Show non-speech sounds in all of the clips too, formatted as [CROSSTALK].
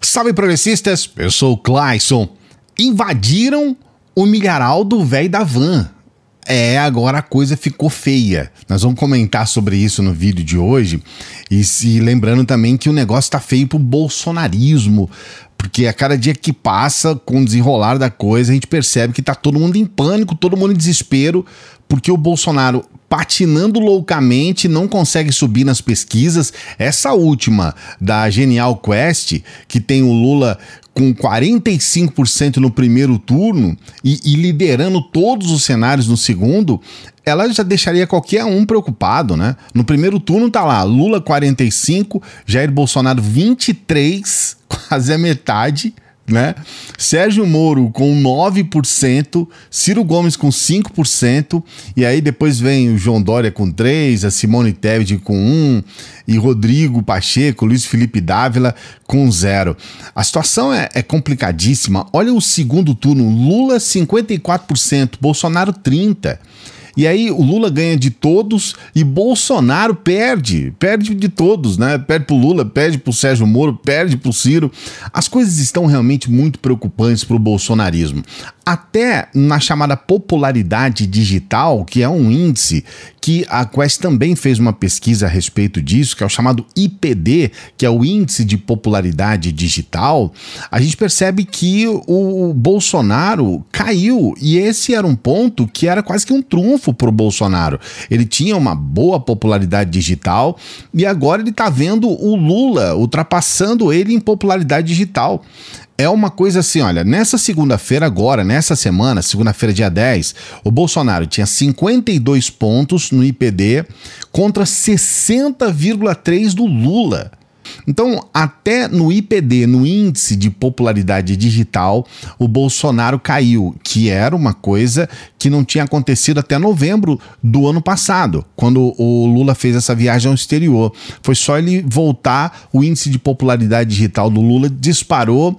Salve progressistas, eu sou o Clayson. Invadiram o milharal do véi da van. É, agora a coisa ficou feia. Nós vamos comentar sobre isso no vídeo de hoje. E se lembrando também que o negócio tá feio pro bolsonarismo, porque a cada dia que passa, com o desenrolar da coisa, a gente percebe que tá todo mundo em pânico, todo mundo em desespero, porque o Bolsonaro patinando loucamente, não consegue subir nas pesquisas. Essa última da Genial Quest, que tem o Lula com 45% no primeiro turno e, e, liderando todos os cenários no segundo, ela já deixaria qualquer um preocupado, né? No primeiro turno tá lá, Lula 45, Jair Bolsonaro 23, [LAUGHS] quase a metade, né? Sérgio Moro com 9%, Ciro Gomes com 5%, e aí depois vem o João Dória com 3%, a Simone Tebet com 1%, e Rodrigo Pacheco, Luiz Felipe Dávila com 0%. A situação é, é complicadíssima. Olha o segundo turno: Lula 54%, Bolsonaro 30%. E aí o Lula ganha de todos e Bolsonaro perde, perde de todos, né? Perde pro Lula, perde pro Sérgio Moro, perde pro Ciro. As coisas estão realmente muito preocupantes pro bolsonarismo. Até na chamada popularidade digital, que é um índice que a Quest também fez uma pesquisa a respeito disso, que é o chamado IPD, que é o índice de popularidade digital, a gente percebe que o Bolsonaro caiu e esse era um ponto que era quase que um trunfo trunfo para o Bolsonaro. Ele tinha uma boa popularidade digital e agora ele está vendo o Lula ultrapassando ele em popularidade digital é uma coisa assim, olha, nessa segunda-feira agora, nessa semana, segunda-feira dia 10, o Bolsonaro tinha 52 pontos no IPD contra 60,3 do Lula. Então, até no IPD, no Índice de Popularidade Digital, o Bolsonaro caiu, que era uma coisa que não tinha acontecido até novembro do ano passado, quando o Lula fez essa viagem ao exterior. Foi só ele voltar, o índice de popularidade digital do Lula disparou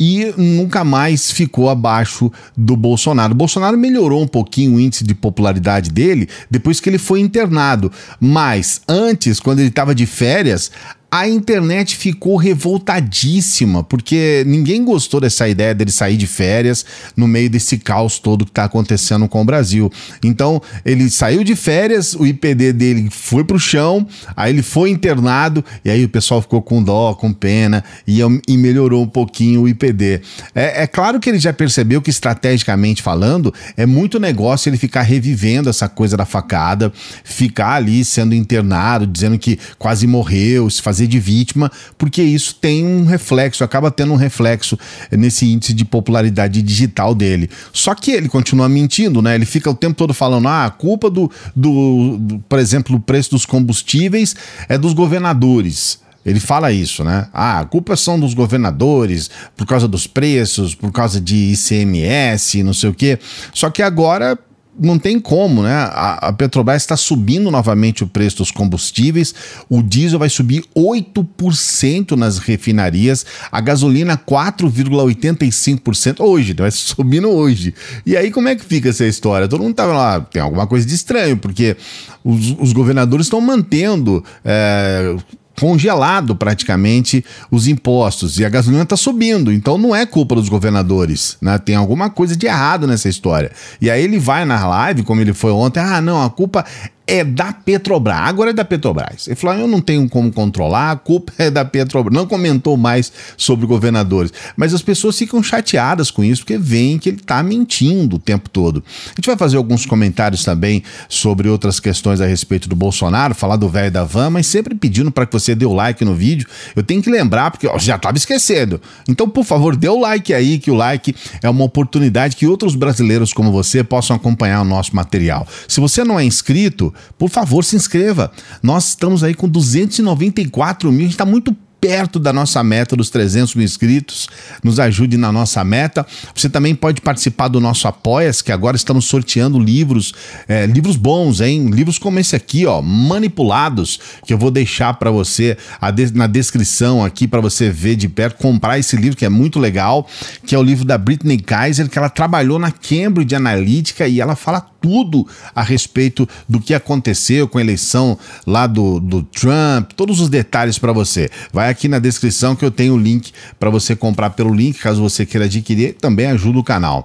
e nunca mais ficou abaixo do Bolsonaro. O Bolsonaro melhorou um pouquinho o índice de popularidade dele depois que ele foi internado, mas antes, quando ele estava de férias, a internet ficou revoltadíssima, porque ninguém gostou dessa ideia dele sair de férias no meio desse caos todo que está acontecendo com o Brasil. Então, ele saiu de férias, o IPD dele foi para o chão, aí ele foi internado, e aí o pessoal ficou com dó, com pena, e, é e melhorou um pouquinho o IPD. É, é claro que ele já percebeu que, estrategicamente falando, é muito negócio ele ficar revivendo essa coisa da facada, ficar ali sendo internado, dizendo que quase morreu, se fazer fazer de vítima, porque isso tem um reflexo, acaba tendo um reflexo nesse índice de popularidade digital dele. Só que ele continua mentindo, né? Ele fica o tempo todo falando: ah, a culpa do, do, do por exemplo, do preço dos combustíveis é dos governadores. Ele fala isso, né? Ah, a culpa são dos governadores por causa dos preços, por causa de ICMS, não sei o quê. Só que agora não tem como, né? A, a Petrobras está subindo novamente o preço dos combustíveis, o diesel vai subir 8% nas refinarias, a gasolina 4,85% hoje, né? vai subindo hoje. E aí como é que fica essa história? Todo mundo tá lá, tem alguma coisa de estranho, porque os, os governadores estão mantendo é, congelado praticamente os impostos e a gasolina está subindo, então não é culpa dos governadores, né? Tem alguma coisa de errado nessa história. E aí ele vai na live, como ele foi ontem, ah, não, a culpa é da Petrobras. Agora é da Petrobras. Ele falou: ah, eu não tenho como controlar, a culpa é da Petrobras. Não comentou mais sobre governadores. Mas as pessoas ficam chateadas com isso, porque veem que ele está mentindo o tempo todo. A gente vai fazer alguns comentários também sobre outras questões a respeito do Bolsonaro, falar do velho da van, mas sempre pedindo para que você dê o like no vídeo. Eu tenho que lembrar, porque eu já estava esquecendo. Então, por favor, dê o like aí, que o like é uma oportunidade que outros brasileiros como você possam acompanhar o nosso material. Se você não é inscrito, por favor, se inscreva. Nós estamos aí com 294 mil, a gente está muito perto da nossa meta dos 300 mil inscritos, nos ajude na nossa meta. Você também pode participar do nosso Apoias, que agora estamos sorteando livros, é, livros bons, hein? Livros como esse aqui, ó, Manipulados, que eu vou deixar para você de na descrição aqui para você ver de perto, comprar esse livro que é muito legal, que é o livro da Britney Kaiser, que ela trabalhou na Cambridge Analytica e ela fala tudo a respeito do que aconteceu com a eleição lá do, do Trump, todos os detalhes para você. Vai aqui na descrição que eu tenho o link para você comprar pelo link, caso você queira adquirir, também ajuda o canal.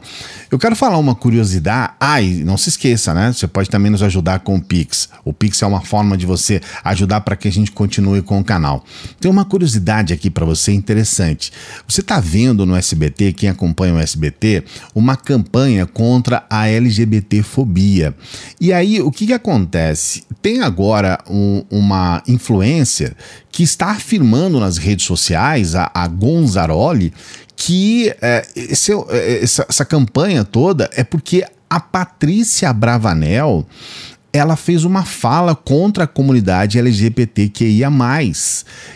Eu quero falar uma curiosidade. Ai, ah, não se esqueça, né? Você pode também nos ajudar com o Pix. O Pix é uma forma de você ajudar para que a gente continue com o canal. Tem uma curiosidade aqui para você interessante. Você está vendo no SBT, quem acompanha o SBT, uma campanha contra a LGBTfobia homofobia. E aí, o que, que acontece? Tem agora um, uma influência que está afirmando nas redes sociais, a, a Gonzaroli, que é, esse, é, essa, essa campanha toda é porque a Patrícia Bravanel ela fez uma fala contra a comunidade LGBTQIA+.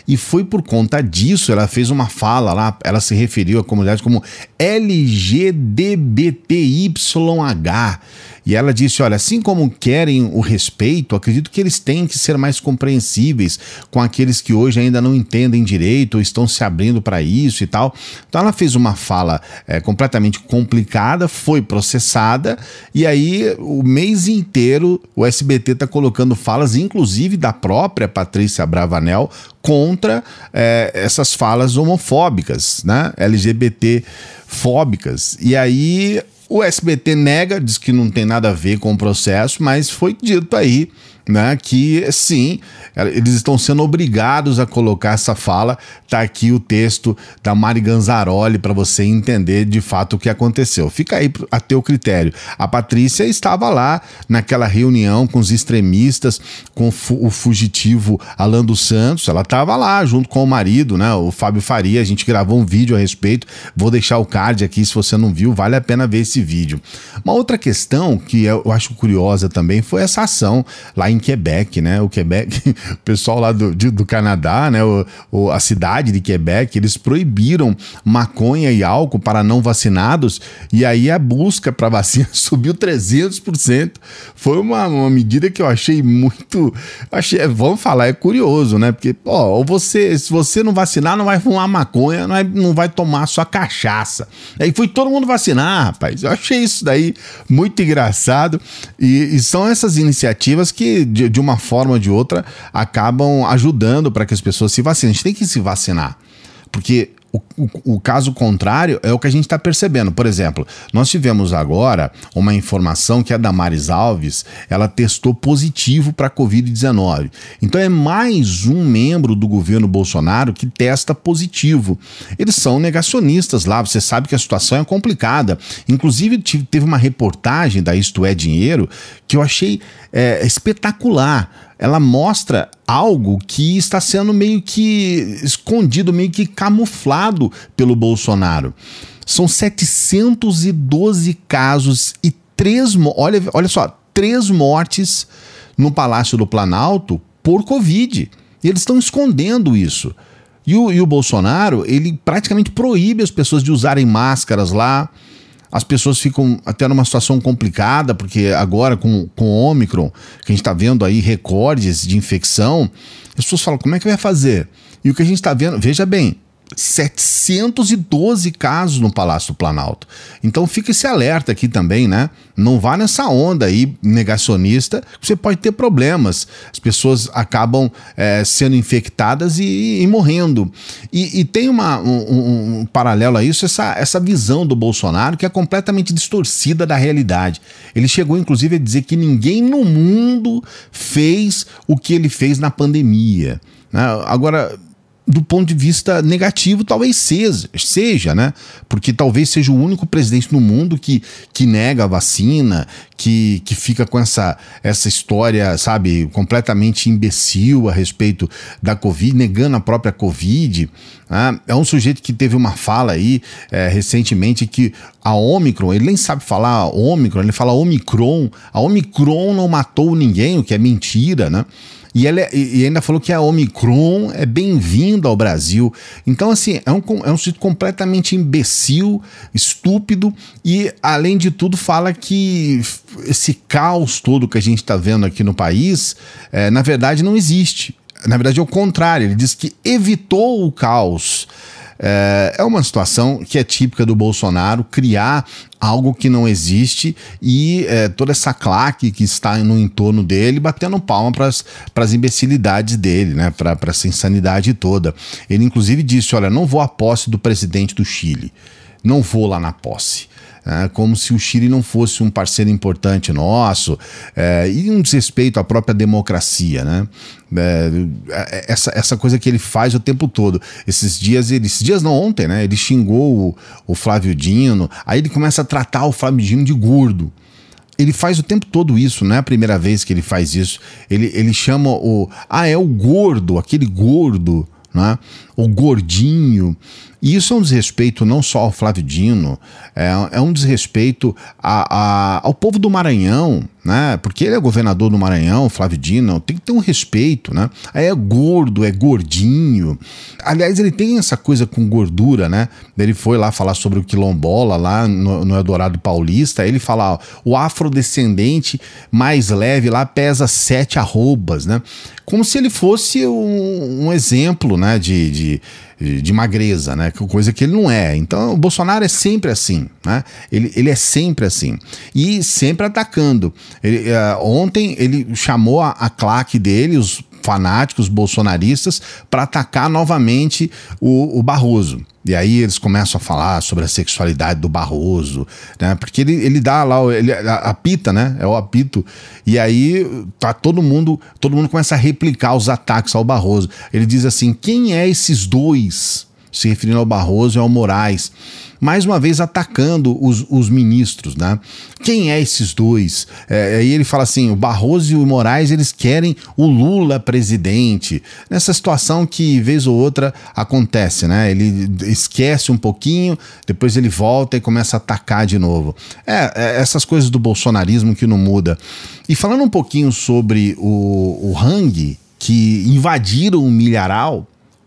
E foi por conta disso, ela fez uma fala lá, ela se referiu à comunidade como LGDBTYH. E ela disse: Olha, assim como querem o respeito, acredito que eles têm que ser mais compreensíveis com aqueles que hoje ainda não entendem direito ou estão se abrindo para isso e tal. Então ela fez uma fala é, completamente complicada, foi processada, e aí o mês inteiro o SBT está colocando falas, inclusive da própria Patrícia Bravanel, contra é, essas falas homofóbicas, né? LGBT fóbicas. E aí o SBT nega, diz que não tem nada a ver com o processo, mas foi dito aí né, que sim, eles estão sendo obrigados a colocar essa fala. Tá aqui o texto da Mari Ganzaroli para você entender de fato o que aconteceu. Fica aí a teu critério. A Patrícia estava lá naquela reunião com os extremistas, com o fugitivo Alan dos Santos. Ela estava lá junto com o marido, né, o Fábio Faria. A gente gravou um vídeo a respeito. Vou deixar o card aqui se você não viu, vale a pena ver esse vídeo. Uma outra questão que eu acho curiosa também foi essa ação lá em em Quebec, né? O Quebec, [LAUGHS] o pessoal lá do, de, do Canadá, né? O, o, a cidade de Quebec, eles proibiram maconha e álcool para não vacinados e aí a busca para vacina [LAUGHS] subiu 300%. Foi uma, uma medida que eu achei muito, achei, é, vamos falar, é curioso, né? Porque, ó, ou você, se você não vacinar, não vai fumar maconha, não vai, não vai tomar sua cachaça. Aí foi todo mundo vacinar, rapaz. Eu achei isso daí muito engraçado e, e são essas iniciativas que de, de uma forma ou de outra, acabam ajudando para que as pessoas se vacinem. A gente tem que se vacinar. Porque o, o, o, caso contrário é o que a gente está percebendo. Por exemplo, nós tivemos agora uma informação que a Damares Alves ela testou positivo para a Covid-19. Então é mais um membro do governo Bolsonaro que testa positivo. Eles são negacionistas lá, você sabe que a situação é complicada. Inclusive, tive, teve uma reportagem da Isto É Dinheiro que eu achei é, espetacular. Ela mostra algo que está sendo meio que escondido, meio que camuflado pelo Bolsonaro. São 712 casos e três, olha, olha só, três mortes no Palácio do Planalto por Covid. Eles estão escondendo isso. E o, e o Bolsonaro, ele praticamente proíbe as pessoas de usarem máscaras lá as pessoas ficam até numa situação complicada, porque agora com, com o Ômicron, que a gente está vendo aí recordes de infecção, as pessoas falam: como é que vai fazer? E o que a gente está vendo, veja bem, 712 casos no Palácio do Planalto. Então fica esse alerta aqui também, né? Não vá nessa onda aí negacionista, você pode ter problemas. As pessoas acabam é, sendo infectadas e, e morrendo. E, e tem uma, um, um, paralelo a isso, essa, essa visão do Bolsonaro que é completamente distorcida da realidade. Ele chegou, inclusive, a dizer que ninguém no mundo fez o que ele fez na pandemia. Né? Agora, do ponto de vista negativo, talvez seja, seja, né? Porque talvez seja o único presidente no mundo que, que nega a vacina, que, que fica com essa, essa história, sabe, completamente imbecil a respeito da Covid, negando a própria Covid. Né? É um sujeito que teve uma fala aí é, recentemente que a Omicron, ele nem sabe falar Omicron, ele fala Omicron. A Omicron não matou ninguém, o que é mentira, né? E, ela, é, e ainda falou que a Omicron é bem-vinda ao Brasil. Então, assim, é um, é um sujeito completamente imbecil, estúpido, e, além de tudo, fala que esse caos todo que a gente está vendo aqui no país, é, na verdade, não existe. Na verdade, é o contrário. Ele diz que evitou o caos. É, é uma situação que é típica do Bolsonaro criar algo que não existe e é, toda essa claque que está no entorno dele batendo palma para as imbecilidades dele, né? para essa insanidade toda. Ele, inclusive, disse: Olha, não vou à posse do presidente do Chile, não vou lá na posse. É, como se o Chile não fosse um parceiro importante nosso, é, e um desrespeito à própria democracia, né? É, é, é, essa, essa coisa que ele faz o tempo todo. Esses dias, ele, esses dias não, ontem, né? Ele xingou o, o Flávio Dino, aí ele começa a tratar o Flávio Dino de gordo ele faz o tempo todo isso, não é a primeira vez que ele faz isso. Ele, ele chama o. Ah, é o gordo, aquele gordo. Né? o gordinho. E isso é um desrespeito não só ao Flávio Dino, é, é um desrespeito a, a, ao povo do Maranhão, né? Porque ele é governador do Maranhão, Flávio Dino, tem que ter um respeito, né? Aí é gordo, é gordinho. Aliás, ele tem essa coisa com gordura, né? Ele foi lá falar sobre o quilombola lá no, no Eldorado Paulista, ele fala, ó, o afrodescendente mais leve lá pesa sete arrobas, né? Como se ele fosse um, um exemplo, né, de, de de, de magreza, né? É coisa que ele não é. Então, o Bolsonaro é sempre assim, né? Ele, ele é sempre assim. E sempre atacando. Ele, uh, ontem ele chamou a, a claque dele, os fanáticos bolsonaristas para atacar novamente o, o Barroso. E aí eles começam a falar sobre a sexualidade do Barroso, né? Porque ele, ele dá lá, ele apita, né? É o apito. E aí tá todo mundo, todo mundo começa a replicar os ataques ao Barroso. Ele diz assim: "Quem é esses dois?" Se referindo ao Barroso e ao Moraes mais uma vez atacando os, os ministros, né? Quem é esses dois? É, aí ele fala assim: o Barroso e o Moraes eles querem o Lula presidente. Nessa situação que vez ou outra acontece, né? Ele esquece um pouquinho, depois ele volta e começa a atacar de novo. É, é essas coisas do bolsonarismo que não muda. E falando um pouquinho sobre o, o Hang, que invadiram o milharal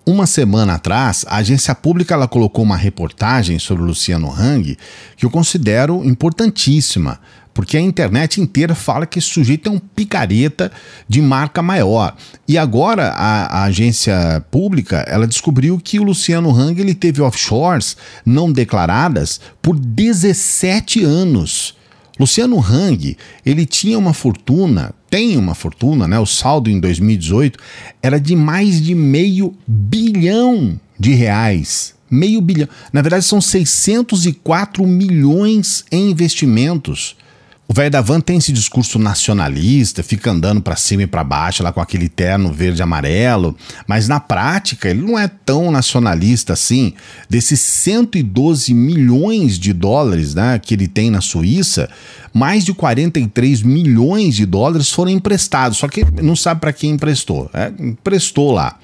uma semana atrás, a agência pública ela colocou uma reportagem sobre o Luciano Hang que eu considero importantíssima, porque a internet inteira fala que esse sujeito é um picareta de marca maior. E agora a, a agência pública ela descobriu que o Luciano Hang ele teve offshores não declaradas por 17 anos. Luciano Hang, ele tinha uma fortuna tem uma fortuna, né? O saldo em 2018 era de mais de meio bilhão de reais. Meio bilhão. Na verdade, são 604 milhões em investimentos o velho da van tem esse discurso nacionalista, fica andando para cima e para baixo lá com aquele terno verde e amarelo, mas na prática ele não é tão nacionalista assim. Desses 112 milhões de dólares né, que ele tem na Suíça, mais de 43 milhões de dólares foram emprestados, só que não sabe para quem emprestou, é, emprestou lá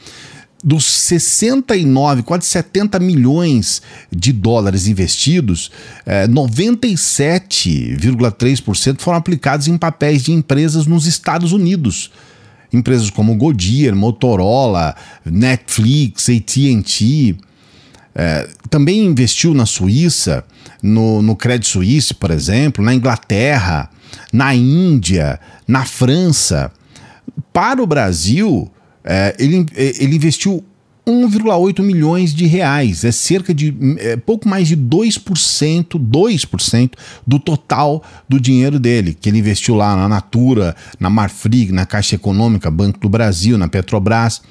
dos 69, quase 70 milhões de dólares investidos, é, eh, 97,3% foram aplicados em papéis de empresas nos Estados Unidos. Empresas como Goodyear, Motorola, Netflix, AT&T. É, eh, também investiu na Suíça, no, no Credit Suisse, por exemplo, na Inglaterra, na Índia, na França. Para o Brasil, é, ele, é, ele investiu 1,8 milhões de reais, é cerca de é pouco mais de 2%, 2% do total do dinheiro dele, que ele investiu lá na Natura, na Marfrig, na Caixa Econômica, Banco do Brasil, na Petrobras.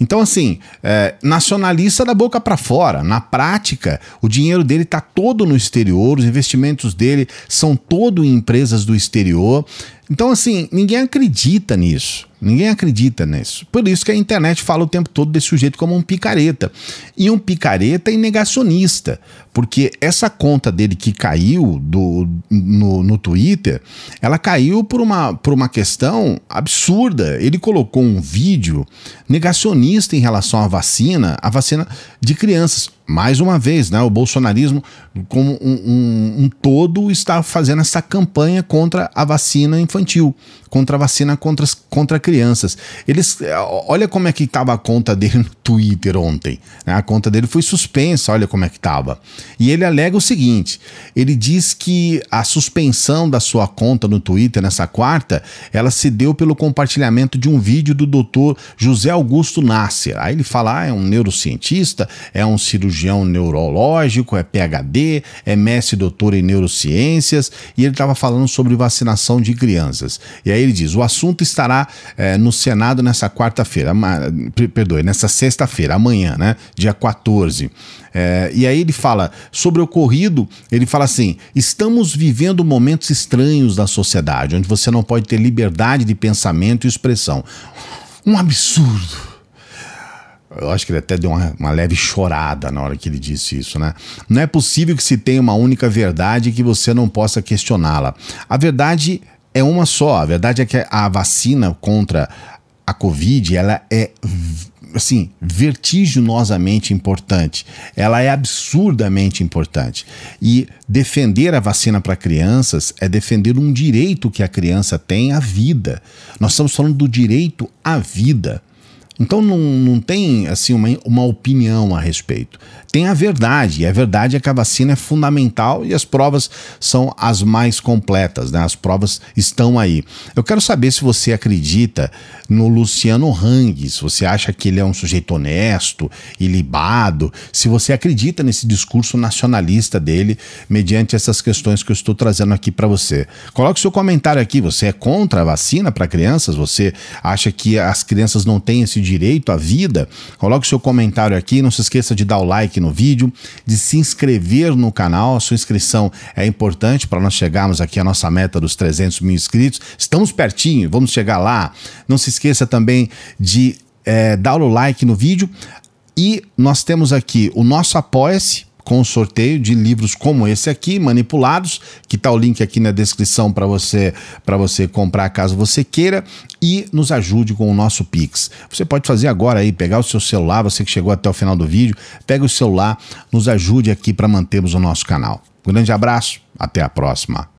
Então, assim, é, nacionalista da boca para fora. Na prática, o dinheiro dele está todo no exterior, os investimentos dele são todo em empresas do exterior. Então, assim, ninguém acredita nisso. Ninguém acredita nisso. Por isso que a internet fala o tempo todo desse sujeito como um picareta. E um picareta e negacionista. Porque essa conta dele que caiu do, no, no Twitter, ela caiu por uma, por uma questão absurda. Ele colocou um vídeo negacionista em relação à vacina, a vacina de crianças mais uma vez, né, o bolsonarismo como um, um, um, todo está fazendo essa campanha contra a vacina infantil, contra a vacina contra, contra crianças. Eles, é, olha como é que estava a conta dele no Twitter ontem. Né? A conta dele foi suspensa, olha como é que estava. E ele alega o seguinte, ele diz que a suspensão da sua conta no Twitter nessa quarta, ela se deu pelo compartilhamento de um vídeo do doutor José Augusto Nasser. Aí ele fala, ah, é um neurocientista, é um cirurgião, cirurgião neurológico, é PhD, é mestre doutor em neurociências, e ele estava falando sobre vacinação de crianças. E aí ele diz: o assunto estará é, no Senado nessa quarta-feira, perdoe, nessa sexta-feira, amanhã, né? Dia 14. É, eh, e aí ele fala sobre o ocorrido, ele fala assim: estamos vivendo momentos estranhos da sociedade, onde você não pode ter liberdade de pensamento e expressão. Um absurdo eu acho que ele até deu uma, uma, leve chorada na hora que ele disse isso, né? Não é possível que se tenha uma única verdade que você não possa questioná-la. A verdade é uma só. A verdade é que a vacina contra a Covid, ela é assim, vertiginosamente importante. Ela é absurdamente importante. E defender a vacina para crianças é defender um direito que a criança tem à vida. Nós estamos falando do direito à vida. Então não, não tem assim uma, uma opinião a respeito tem a verdade. E a verdade é que a vacina é fundamental e as provas são as mais completas, né? As provas estão aí. Eu quero saber se você acredita no Luciano Hang, se você acha que ele é um sujeito honesto e libado, se você acredita nesse discurso nacionalista dele, mediante essas questões que eu estou trazendo aqui para você. Coloque seu comentário aqui. Você é contra a vacina para crianças? Você acha que as crianças não têm esse direito à vida? Coloque seu comentário aqui. Não se esqueça de dar o like aqui no vídeo, de se inscrever no canal. A sua inscrição é importante para nós chegarmos aqui à nossa meta dos 300 mil inscritos. Estamos pertinho, vamos chegar lá. Não se esqueça também de é, dar o like no vídeo. E nós temos aqui o nosso Apoia-se, com sorteio de livros como esse aqui, manipulados, que está o link aqui na descrição para você para você comprar caso você queira e nos ajude com o nosso Pix. Você pode fazer agora aí, pegar o seu celular, você que chegou até o final do vídeo, pega o celular, nos ajude aqui para mantermos o nosso canal. Um grande abraço, até a próxima.